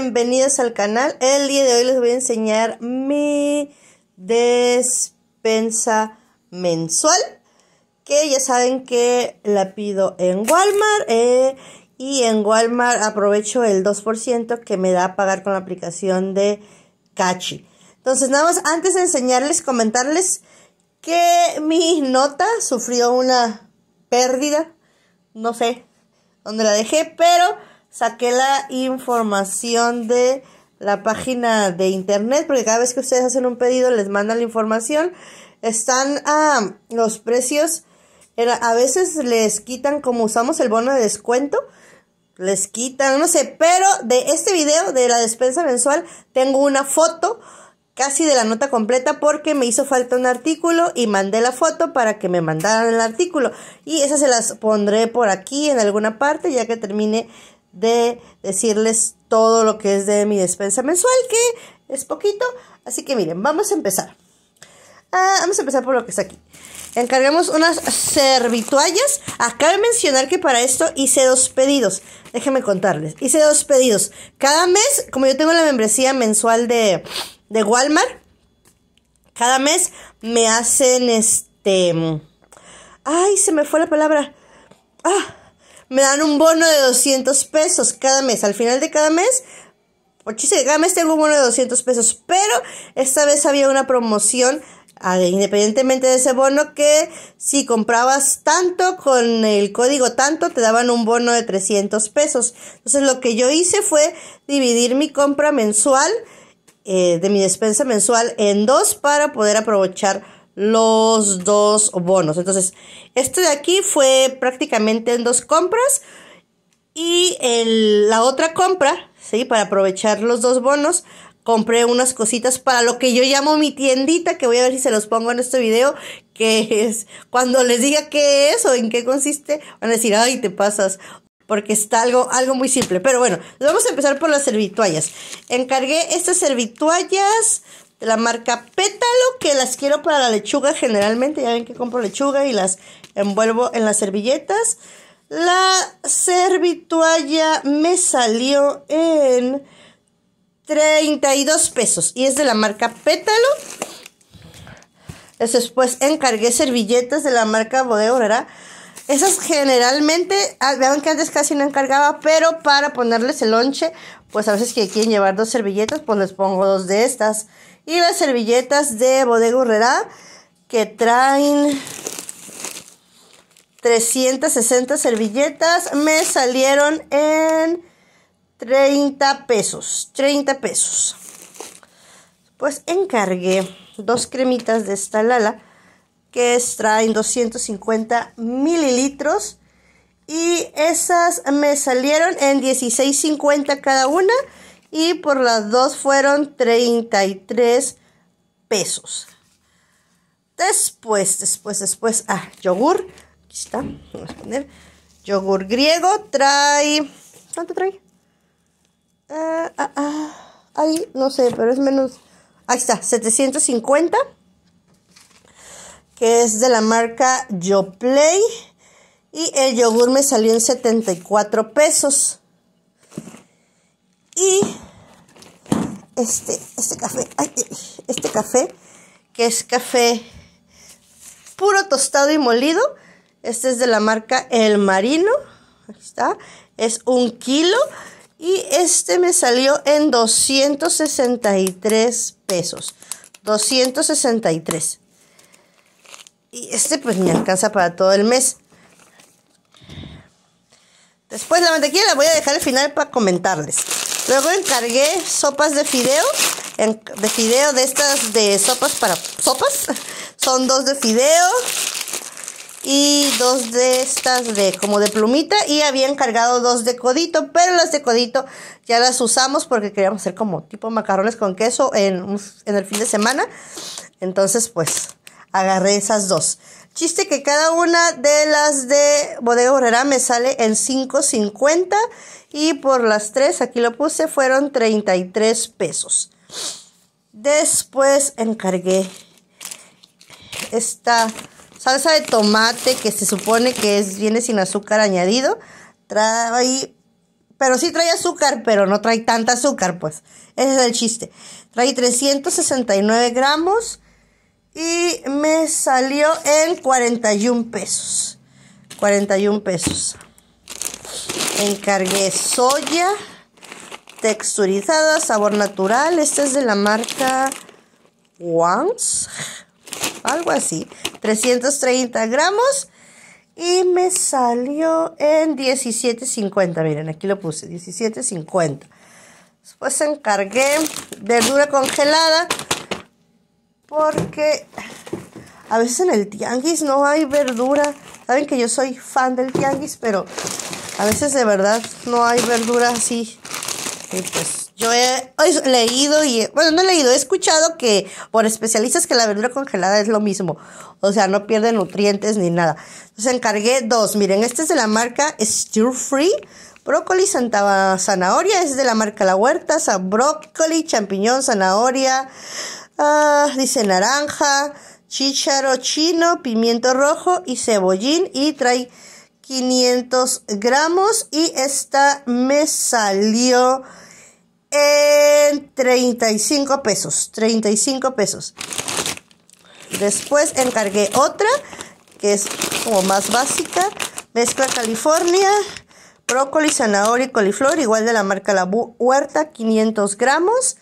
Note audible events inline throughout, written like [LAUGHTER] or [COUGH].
bienvenidos al canal. El día de hoy les voy a enseñar mi despensa mensual, que ya saben que la pido en Walmart eh, y en Walmart aprovecho el 2% que me da a pagar con la aplicación de Cachi. Entonces, nada más antes de enseñarles, comentarles que mi nota sufrió una pérdida, no sé dónde la dejé, pero saqué la información de la página de internet, porque cada vez que ustedes hacen un pedido les mandan la información. Están a ah, los precios, a veces les quitan, como usamos el bono de descuento, les quitan, no sé, pero de este video de la despensa mensual tengo una foto casi de la nota completa porque me hizo falta un artículo y mandé la foto para que me mandaran el artículo. Y esas se las pondré por aquí en alguna parte ya que termine de decirles todo lo que es de mi despensa mensual, que es poquito. Así que miren, vamos a empezar. Ah, vamos a empezar por lo que está aquí. Encargamos unas servituallas. Acabo de mencionar que para esto hice dos pedidos. Déjenme contarles. Hice dos pedidos. Cada mes, como yo tengo la membresía mensual de, de Walmart, cada mes me hacen este... Mm, ay, se me fue la palabra. Ah, me dan un bono de 200 pesos cada mes. Al final de cada mes, o chiste cada mes tengo un bono de 200 pesos, pero esta vez había una promoción ah, independientemente de ese bono que si comprabas tanto con el código tanto te daban un bono de 300 pesos entonces lo que yo hice fue dividir mi compra mensual eh, de mi despensa mensual en dos para poder aprovechar los dos bonos. Entonces, este de aquí fue prácticamente en dos compras y en la otra compra, ¿sí? Para aprovechar los dos bonos, compré unas cositas para lo que yo llamo mi tiendita, que voy a ver si se los pongo en este video, que es cuando les diga qué es o en qué consiste, van a decir, ay, te pasas, porque está algo, algo muy simple. Pero bueno, vamos a empezar por las servituallas. Encargué estas servituallas de la marca Pétalo, que las quiero para la lechuga generalmente. Ya ven que compro lechuga y las envuelvo en las servilletas. La servitualla me salió en 32 pesos y es de la marca Pétalo. Después encargué servilletas de la marca Bodeo ¿verdad? Esas generalmente, ah, vean que antes casi no encargaba, pero para ponerles el lonche, pues a veces que quieren llevar dos servilletas, pues les pongo dos de estas. Y las servilletas de Bodega que traen 360 servilletas me salieron en 30 pesos. 30 pesos. Pues encargué dos cremitas de esta Lala que traen 250 mililitros y esas me salieron en 16.50 cada una y por las dos fueron 33 pesos. Después, después, después, ah, yogur, aquí está, vamos a poner, yogur griego trae, ¿cuánto trae? ahí, ah, ah, no sé, pero es menos, ahí está, 750, que es de la marca YoPlay. Y el yogur me salió en 74 pesos. Y este, este café, este café, que es café puro tostado y molido. Este es de la marca El Marino. aquí está. Es un kilo. Y este me salió en 263 pesos. 263. Y este pues me alcanza para todo el mes. Después la mantequilla la voy a dejar al final para comentarles. Luego encargué sopas de fideo, de fideo de estas de sopas para sopas. [LAUGHS] Son dos de fideo y dos de estas de como de plumita y había encargado dos de codito, pero las de codito ya las usamos porque queríamos hacer como tipo macarrones con queso en, en el fin de semana. Entonces, pues agarré esas dos. Chiste que cada una de las de Bodega Borrera me sale en 5.50 y por las tres, aquí lo puse, fueron 33 pesos. Después encargué esta salsa de tomate que se supone que es, viene sin azúcar añadido. Trae, pero sí trae azúcar, pero no trae tanta azúcar, pues. Ese es el chiste. Trae 369 gramos y me salió en 41 pesos. 41 pesos. Encargué soya texturizada, sabor natural. Esta es de la marca Once, algo así. 330 gramos. Y me salió en 17.50. Miren, aquí lo puse, 17.50. Después encargué verdura congelada porque a veces en el tianguis no hay verdura. Saben que yo soy fan del tianguis, pero a veces de verdad no hay verdura así. Y pues yo he leído y, bueno, no he leído, he escuchado que por especialistas que la verdura congelada es lo mismo. O sea, no pierde nutrientes ni nada. Entonces encargué dos. Miren, este es de la marca Stir Free. Brócoli, zanahoria, es de la marca La Huerta, brócoli, champiñón, zanahoria, Ah, dice naranja, chícharo chino, pimiento rojo y cebollín. Y trae 500 gramos. Y esta me salió en 35 pesos. 35 pesos. Después encargué otra, que es como más básica. Mezcla California, brócoli, zanahoria y coliflor, igual de la marca La Huerta, 500 gramos.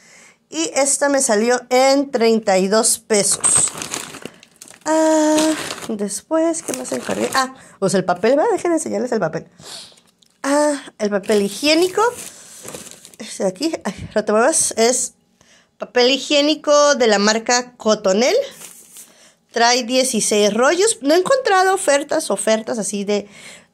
Y esta me salió en 32 pesos. Ah, después, ¿qué más encargué? Ah, pues el papel, ¿verdad? Dejen enseñarles el papel. Ah, el papel higiénico. Este de aquí, Es papel higiénico de la marca Cotonel. Trae 16 rollos. No he encontrado ofertas, ofertas así de,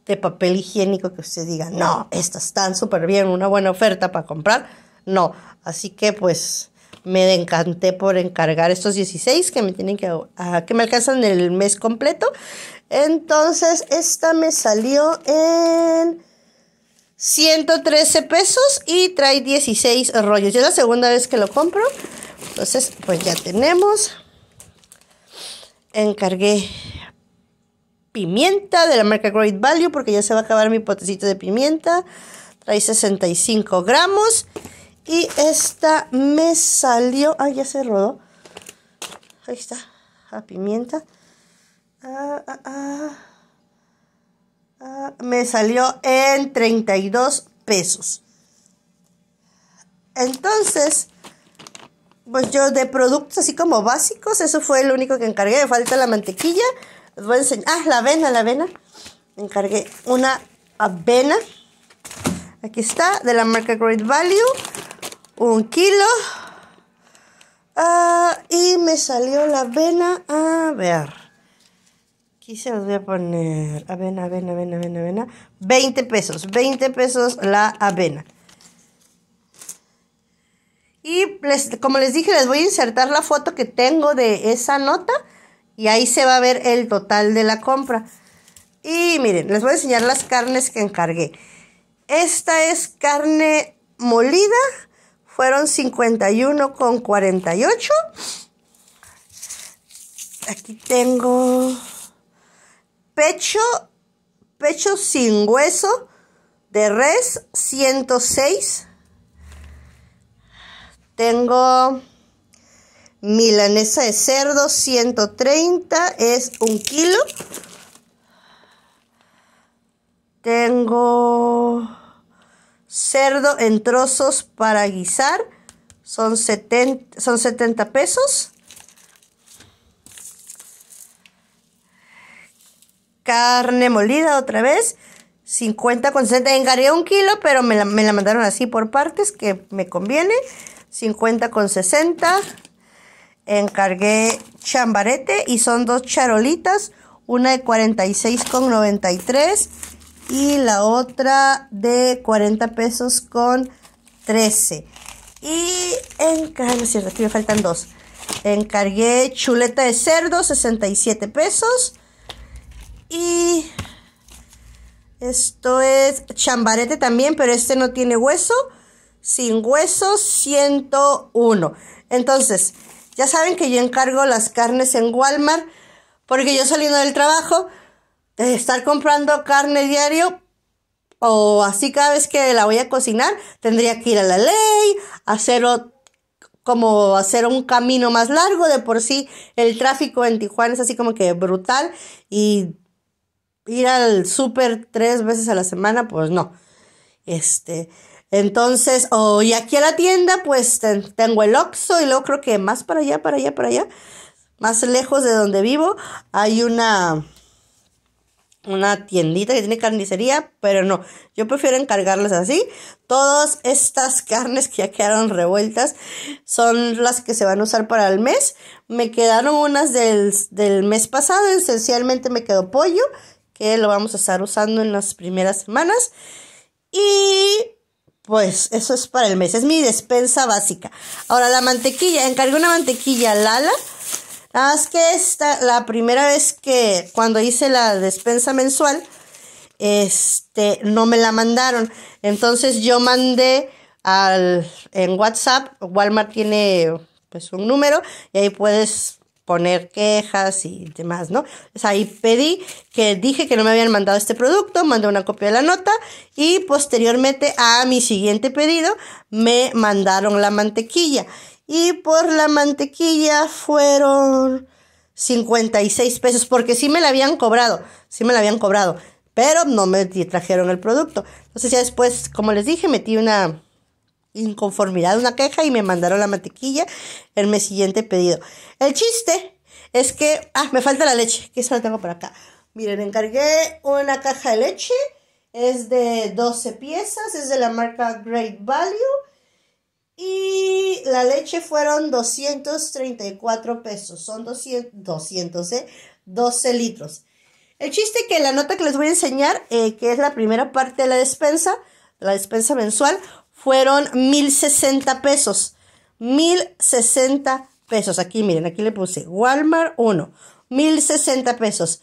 de papel higiénico que usted diga, no, estas están súper bien, una buena oferta para comprar. No, así que pues me encanté por encargar estos 16 que me tienen que, que me alcanzan el mes completo. Entonces, esta me salió en 113 pesos y trae 16 rollos. Ya es la segunda vez que lo compro. Entonces, pues ya tenemos. Encargué pimienta de la marca Great Value porque ya se va a acabar mi potecito de pimienta. Trae 65 gramos. Y esta me salió... Ah, ya se rodó. Ahí está. A pimienta. Ah, ah, ah. me salió en 32 pesos. Entonces, pues yo de productos así como básicos, eso fue lo único que encargué. Me falta la mantequilla. voy a enseñar. Ah, la avena, la avena. Encargué una avena. Aquí está, de la marca Great Value un kilo. Ah, y me salió la avena. A ver. Aquí se los voy a poner. Avena, avena, avena, avena, avena. 20 pesos. 20 pesos la avena. Y como les dije, les voy a insertar la foto que tengo de esa nota. Y ahí se va a ver el total de la compra. Y miren, les voy a enseñar las carnes que encargué. Esta es carne molida fueron uno con ocho. Aquí tengo pecho, pecho sin hueso de res 106. Tengo milanesa de cerdo 130, es un kilo. Tengo cerdo en trozos para guisar son 70, son 70 pesos. Carne molida otra vez, 50 con 60. Encargué un kilo, pero me la, me la mandaron así por partes, que me conviene. 50 con 60. Encargué chambarete y son dos charolitas, una de 46 con 93 y la otra de 40 pesos con 13. Y encargué, no es cierto, aquí me faltan dos. Encargué chuleta de cerdo, 67 pesos. Y esto es chambarete también, pero este no tiene hueso. Sin hueso, 101. Entonces, ya saben que yo encargo las carnes en Walmart porque yo saliendo del trabajo estar comprando carne diario o así cada vez que la voy a cocinar, tendría que ir a la ley, hacer como hacer un camino más largo, de por sí el tráfico en Tijuana es así como que brutal y ir al súper tres veces a la semana, pues no. Este, entonces, o y aquí a la tienda, pues tengo el Oxxo y luego creo que más para allá, para allá, para allá, más lejos de donde vivo, hay una una tiendita que tiene carnicería, pero no, yo prefiero encargarlas así. Todas estas carnes que ya quedaron revueltas son las que se van a usar para el mes. Me quedaron unas del, mes pasado, esencialmente me quedó pollo, que lo vamos a estar usando en las primeras semanas. Y pues eso es para el mes, es mi despensa básica. Ahora la mantequilla, encargué una mantequilla Lala Nada ah, más que esta, la primera vez que cuando hice la despensa mensual, este, no me la mandaron. Entonces yo mandé al, en WhatsApp, Walmart tiene pues un número y ahí puedes poner quejas y demás, ¿no? Pues ahí pedí que dije que no me habían mandado este producto, mandé una copia de la nota y posteriormente a mi siguiente pedido me mandaron la mantequilla y por la mantequilla fueron 56 pesos, porque sí me la habían cobrado, sí me la habían cobrado, pero no me trajeron el producto. Entonces ya después, como les dije, metí una inconformidad, una queja y me mandaron la mantequilla en mi siguiente pedido. El chiste es que, ah, me falta la leche, que eso la tengo por acá. Miren, encargué una caja de leche, es de 12 piezas, es de la marca Great Value y la leche fueron 234 pesos. Son 200, 200 ¿eh? 12 litros. El chiste que la nota que les voy a enseñar, eh, que es la primera parte de la despensa, la despensa mensual, fueron 1060 pesos. 1060 pesos. Aquí miren, aquí le puse Walmart 1. 1060 pesos.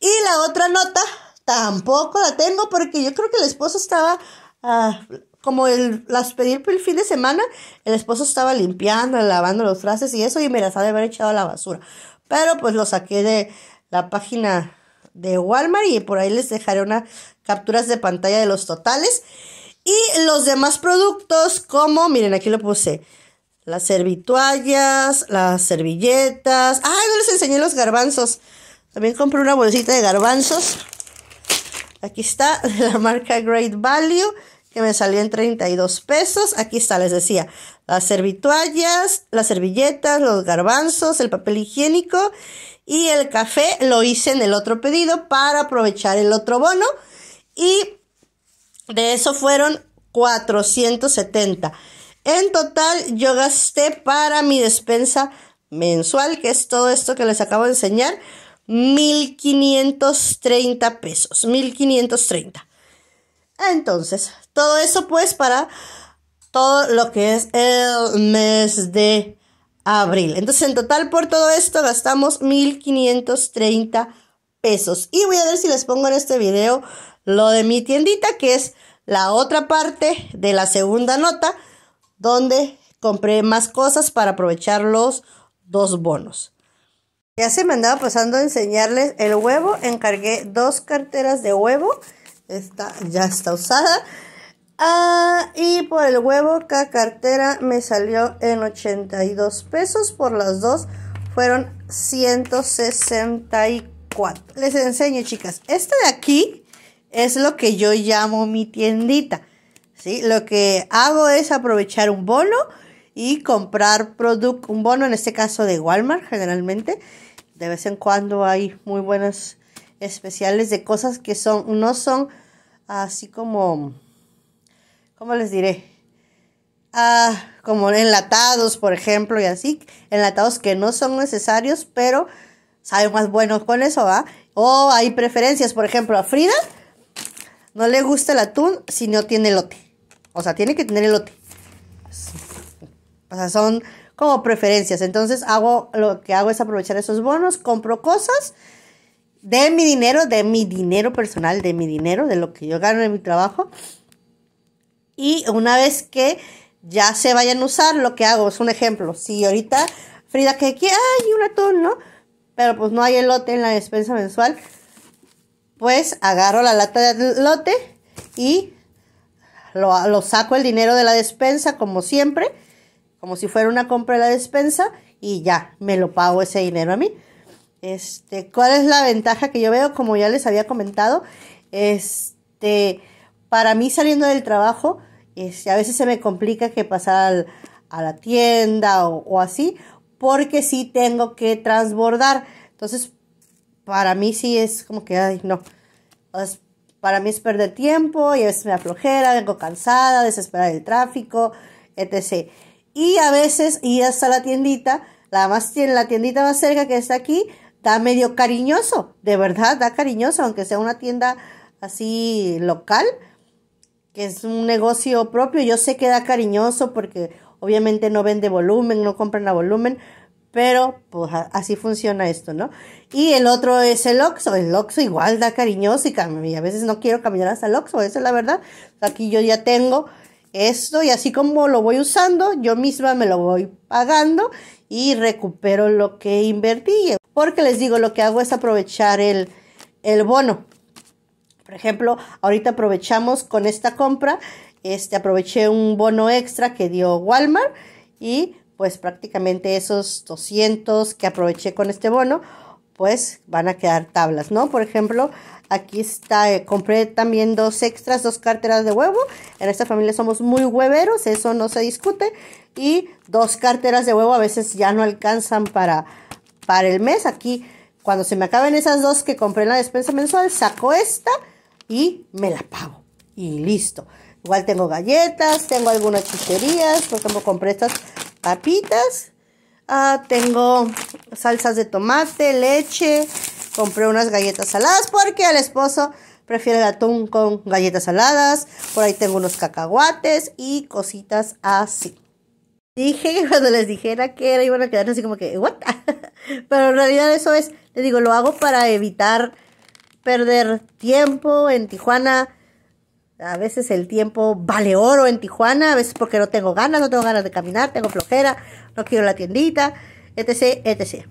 Y la otra nota tampoco la tengo porque yo creo que la esposa estaba ah, como el, las pedí el fin de semana, el esposo estaba limpiando, lavando los frases y eso, y me las ha de haber echado a la basura. Pero pues lo saqué de la página de Walmart y por ahí les dejaré unas capturas de pantalla de los totales. Y los demás productos, como, miren, aquí lo puse. Las servituallas, las servilletas. Ah, no les enseñé los garbanzos. También compré una bolsita de garbanzos. Aquí está, [LAUGHS] de la marca Great Value que me salían 32 pesos. Aquí está, les decía, las servituallas, las servilletas, los garbanzos, el papel higiénico y el café lo hice en el otro pedido para aprovechar el otro bono y de eso fueron 470. En total yo gasté para mi despensa mensual, que es todo esto que les acabo de enseñar, 1530 pesos, 1530. Entonces, todo eso pues para todo lo que es el mes de abril. Entonces en total por todo esto gastamos 1530 pesos. Y voy a ver si les pongo en este video lo de mi tiendita que es la otra parte de la segunda nota donde compré más cosas para aprovechar los dos bonos. Ya se me andaba pasando a enseñarles el huevo. Encargué dos carteras de huevo. Esta ya está usada. Ah, y por el huevo cada cartera me salió en 82 pesos. Por las dos fueron 164. Les enseño, chicas. Este de aquí es lo que yo llamo mi tiendita. ¿sí? Lo que hago es aprovechar un bono y comprar producto un bono, en este caso de Walmart generalmente. De vez en cuando hay muy buenas especiales de cosas que son, no son así como ¿cómo les diré? Ah, como enlatados, por ejemplo, y así, enlatados que no son necesarios, pero saben más buenos con eso, ¿va? O hay preferencias, por ejemplo, a Frida no le gusta el atún si no tiene elote. O sea, tiene que tener elote. O sea, son como preferencias. Entonces, hago lo que hago es aprovechar esos bonos, compro cosas de mi dinero, de mi dinero personal, de mi dinero, de lo que yo gano en mi trabajo y una vez que ya se vayan a usar, lo que hago es un ejemplo. Si ahorita Frida que aquí hay un atún, ¿no? Pero pues no hay elote en la despensa mensual. Pues agarro la lata de lote y lo, saco el dinero de la despensa como siempre, como si fuera una compra de la despensa y ya me lo pago ese dinero a mí. Este, ¿cuál es la ventaja que yo veo? Como ya les había comentado, este para mí saliendo del trabajo, este, a veces se me complica que pasar a la tienda o, así, porque sí tengo que transbordar. Entonces, para mí sí es como que, ay, no. para mí es perder tiempo y a veces me aflojera, vengo cansada, desesperada del tráfico, etc. Y a veces ir hasta la tiendita, la, más, la tiendita más cerca que está aquí, da medio cariñoso, de verdad, da cariñoso, aunque sea una tienda así local, que es un negocio propio. Yo sé que da cariñoso porque obviamente no vende volumen, no compran a volumen, pero pues así funciona esto, ¿no? Y el otro es el Oxxo, el Oxxo igual da cariñoso y, a veces no quiero caminar hasta el Oxxo, esa es la verdad. Aquí yo ya tengo esto y así como lo voy usando, yo misma me lo voy pagando y recupero lo que invertí. Porque les digo, lo que hago es aprovechar el, el bono. Por ejemplo, ahorita aprovechamos con esta compra, este, aproveché un bono extra que dio Walmart y pues prácticamente esos 200 que aproveché con este bono, pues van a quedar tablas, ¿no? Por ejemplo, aquí está, eh, compré también dos extras, dos carteras de huevo. En esta familia somos muy hueveros, eso no se discute. Y dos carteras de huevo a veces ya no alcanzan para, para el mes. Aquí, cuando se me acaben esas dos que compré en la despensa mensual, saco esta y me la pago. Y listo. Igual tengo galletas, tengo algunas chisterías, por ejemplo compré estas papitas. Ah, tengo salsas de tomate, leche, compré unas galletas saladas porque el esposo prefiere el atún con galletas saladas. Por ahí tengo unos cacahuates y cositas así. Dije [LAUGHS] cuando les dijera que era, iban a quedar así como que, ¿what? [LAUGHS] Pero en realidad eso es, les digo, lo hago para evitar perder tiempo en Tijuana. A veces el tiempo vale oro en Tijuana, a veces porque no tengo ganas, no tengo ganas de caminar, tengo flojera, no quiero la tiendita, etc, etc.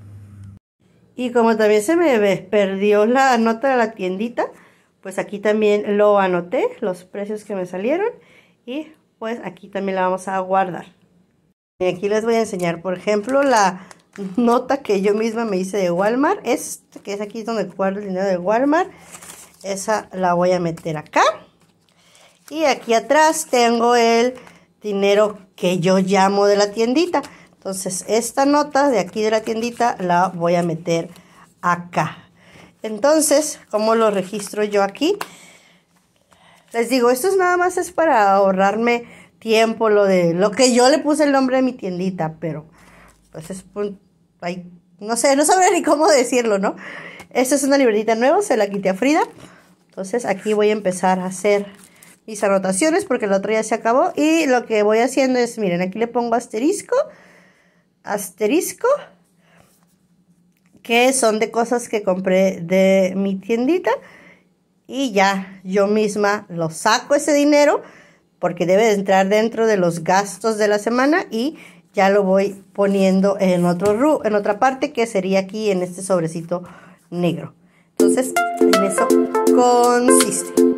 Y como también se me perdió la nota de la tiendita, pues aquí también lo anoté, los precios que me salieron y pues aquí también la vamos a guardar. Y aquí les voy a enseñar, por ejemplo, la nota que yo misma me hice de Walmart. es que es aquí donde guardo el dinero de Walmart. Esa la voy a meter acá. Y aquí atrás tengo el dinero que yo llamo de la tiendita. Entonces esta nota de aquí de la tiendita la voy a meter acá. Entonces, ¿cómo lo registro yo aquí? Les digo, esto es nada más es para ahorrarme tiempo, lo de lo que yo le puse el nombre de mi tiendita, pero pues es no sé, no sabré ni cómo decirlo, ¿no? Esta es una libretita nueva, se la quité a Frida. Entonces aquí voy a empezar a hacer mis anotaciones porque la otra ya se acabó. Y lo que voy haciendo es, miren, aquí le pongo asterisco, asterisco, que son de cosas que compré de mi tiendita. Y ya yo misma lo saco ese dinero porque debe de entrar dentro de los gastos de la semana y ya lo voy poniendo en, otro, en otra parte que sería aquí en este sobrecito negro. Entonces, en eso consiste.